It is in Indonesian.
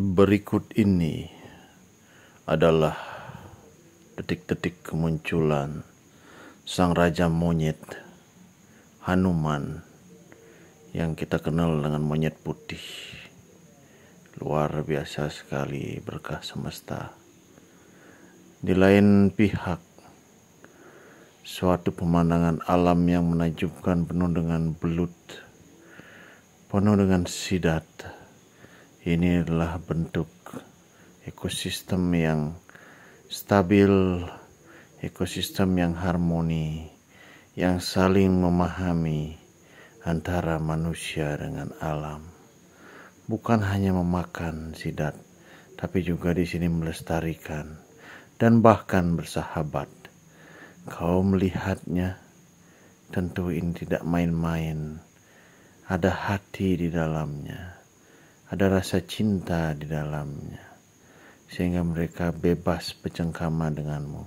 berikut ini adalah detik-detik kemunculan sang raja monyet Hanuman yang kita kenal dengan monyet putih. Luar biasa sekali berkah semesta. Di lain pihak, suatu pemandangan alam yang menajubkan penuh dengan belut, penuh dengan sidat ini adalah bentuk ekosistem yang stabil, ekosistem yang harmoni, yang saling memahami antara manusia dengan alam. Bukan hanya memakan sidat, tapi juga di sini melestarikan dan bahkan bersahabat. Kau melihatnya, tentu ini tidak main-main. Ada hati di dalamnya ada rasa cinta di dalamnya, sehingga mereka bebas bercengkama denganmu.